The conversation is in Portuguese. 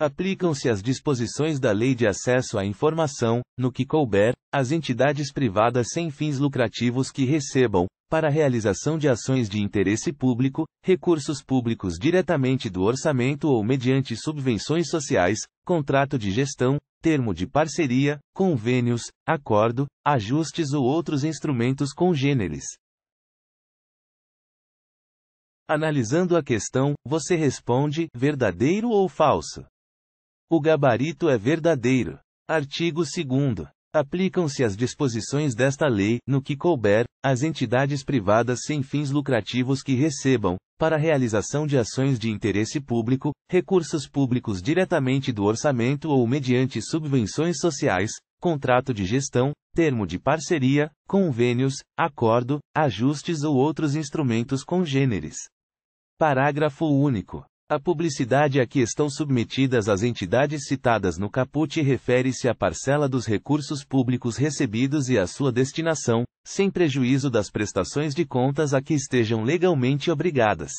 Aplicam-se as disposições da Lei de Acesso à Informação, no que couber, às entidades privadas sem fins lucrativos que recebam, para a realização de ações de interesse público, recursos públicos diretamente do orçamento ou mediante subvenções sociais, contrato de gestão, termo de parceria, convênios, acordo, ajustes ou outros instrumentos congêneres. Analisando a questão, você responde verdadeiro ou falso. O gabarito é verdadeiro. Artigo 2. Aplicam-se as disposições desta lei, no que couber, às entidades privadas sem fins lucrativos que recebam, para a realização de ações de interesse público, recursos públicos diretamente do orçamento ou mediante subvenções sociais, contrato de gestão, termo de parceria, convênios, acordo, ajustes ou outros instrumentos congêneres. Parágrafo único. A publicidade a que estão submetidas as entidades citadas no caput refere-se à parcela dos recursos públicos recebidos e à sua destinação, sem prejuízo das prestações de contas a que estejam legalmente obrigadas.